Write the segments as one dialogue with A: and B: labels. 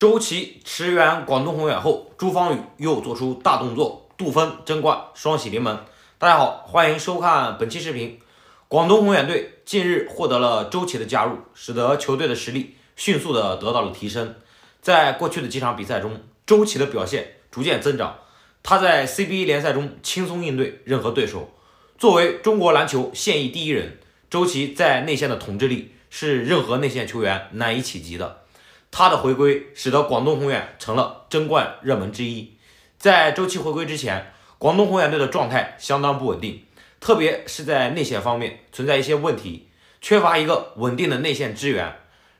A: 周琦驰援广东宏远后，朱芳雨又做出大动作，杜锋争冠双喜临门。大家好，欢迎收看本期视频。广东宏远队近日获得了周琦的加入，使得球队的实力迅速的得到了提升。在过去的几场比赛中，周琦的表现逐渐增长。他在 C B A 联赛中轻松应对任何对手。作为中国篮球现役第一人，周琦在内线的统治力是任何内线球员难以企及的。他的回归使得广东宏远成了争冠热门之一。在周琦回归之前，广东宏远队的状态相当不稳定，特别是在内线方面存在一些问题，缺乏一个稳定的内线支援。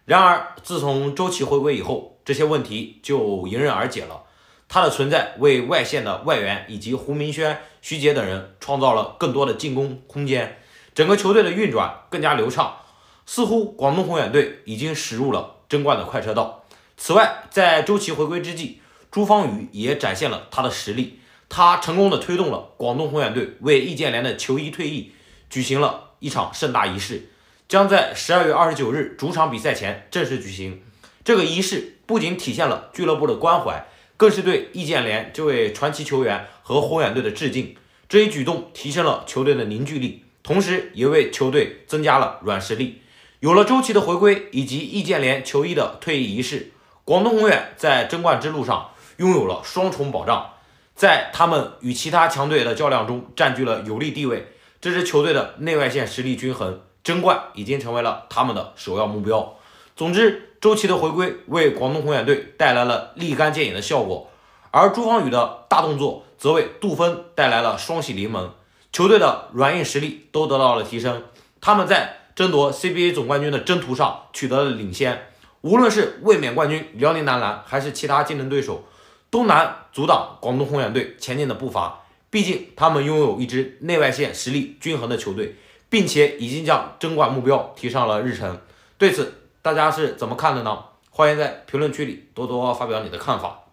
A: 然而，自从周琦回归以后，这些问题就迎刃而解了。他的存在为外线的外援以及胡明轩、徐杰等人创造了更多的进攻空间，整个球队的运转更加流畅。似乎广东宏远队已经驶入了。争冠的快车道。此外，在周琦回归之际，朱芳雨也展现了他的实力。他成功的推动了广东宏远队为易建联的球衣退役举行了一场盛大仪式，将在十二月二十九日主场比赛前正式举行。这个仪式不仅体现了俱乐部的关怀，更是对易建联这位传奇球员和宏远队的致敬。这一举动提升了球队的凝聚力，同时也为球队增加了软实力。有了周琦的回归，以及易建联球衣的退役仪式，广东宏远在争冠之路上拥有了双重保障，在他们与其他强队的较量中占据了有利地位。这支球队的内外线实力均衡，争冠已经成为了他们的首要目标。总之，周琦的回归为广东宏远队带来了立竿见影的效果，而朱芳雨的大动作则为杜锋带来了双喜临门，球队的软硬实力都得到了提升。他们在争夺 CBA 总冠军的征途上取得了领先，无论是卫冕冠军辽宁男篮，还是其他竞争对手，都难阻挡广东宏远队前进的步伐。毕竟，他们拥有一支内外线实力均衡的球队，并且已经将争冠目标提上了日程。对此，大家是怎么看的呢？欢迎在评论区里多多发表你的看法。